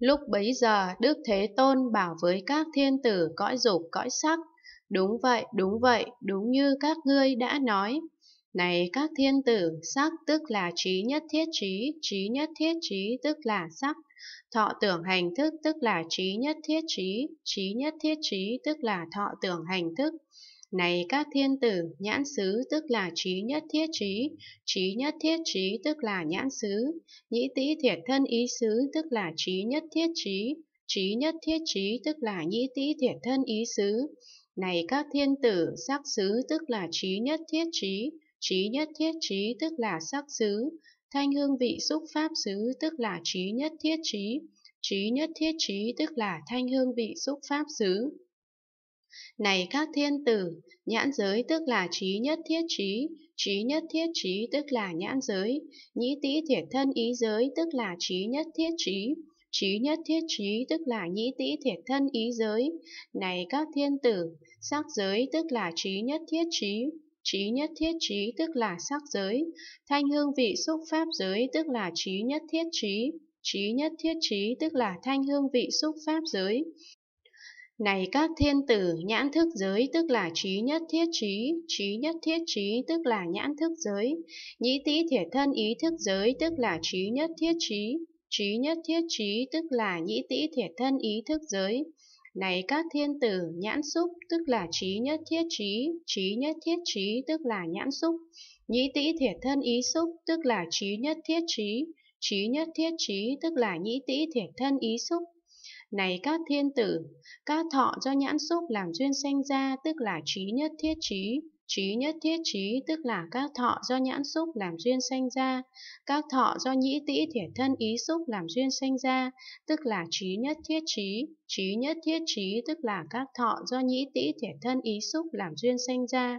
Lúc bấy giờ Đức Thế Tôn bảo với các thiên tử cõi dục cõi sắc, Đúng vậy, đúng vậy, đúng như các ngươi đã nói. Này các thiên tử, sắc tức là trí nhất thiết trí, trí nhất thiết trí tức là sắc. Thọ tưởng hành thức tức là trí nhất thiết trí, trí nhất thiết trí tức là thọ tưởng hành thức. Này các thiên tử, nhãn xứ tức là trí nhất thiết trí, trí nhất thiết trí tức là nhãn xứ, nhĩ tỷ thiệt thân ý xứ tức là trí nhất thiết trí, trí nhất thiết trí tức là nhĩ tỷ thiệt thân ý xứ. Này các thiên tử, sắc xứ tức là trí nhất thiết trí, trí nhất thiết trí tức là sắc xứ, thanh hương vị xúc pháp xứ tức là trí nhất thiết trí, trí nhất thiết trí tức là thanh hương vị xúc pháp xứ. Này các thiên tử, nhãn giới tức là trí nhất thiết trí, trí nhất thiết trí tức là nhãn giới, nhĩ tĩ thiệt thân ý giới tức là trí nhất thiết trí, trí nhất thiết trí tức là nhĩ tĩ thiệt thân ý giới. Này các thiên tử, sắc giới tức là trí nhất thiết trí, trí nhất thiết trí tức là sắc giới, thanh hương vị xúc pháp giới tức là trí nhất thiết trí, trí nhất thiết trí tức là thanh hương vị xúc pháp giới, này các thiên tử, nhãn thức giới tức là trí nhất thiết trí, trí nhất thiết trí tức là nhãn thức giới, nhĩ tý thể thân ý thức giới tức là trí nhất thiết trí, trí nhất thiết trí tức là nhĩ tý thể thân ý thức giới. Này các thiên tử, nhãn xúc tức là trí nhất thiết trí, trí nhất thiết trí tức là nhãn xúc, nhĩ tý thể thân ý xúc tức là trí nhất thiết trí, trí nhất thiết trí tức là nhĩ tý thể thân ý xúc này các thiên tử, các thọ do nhãn xúc làm duyên sanh ra tức là trí nhất thiết trí, trí nhất thiết trí tức là các thọ do nhãn xúc làm duyên sanh ra, các thọ do nhĩ tĩ thể thân ý xúc làm duyên sanh ra, tức là trí nhất thiết trí, trí nhất thiết trí tức là các thọ do nhĩ tĩ thể thân ý xúc làm duyên sanh ra.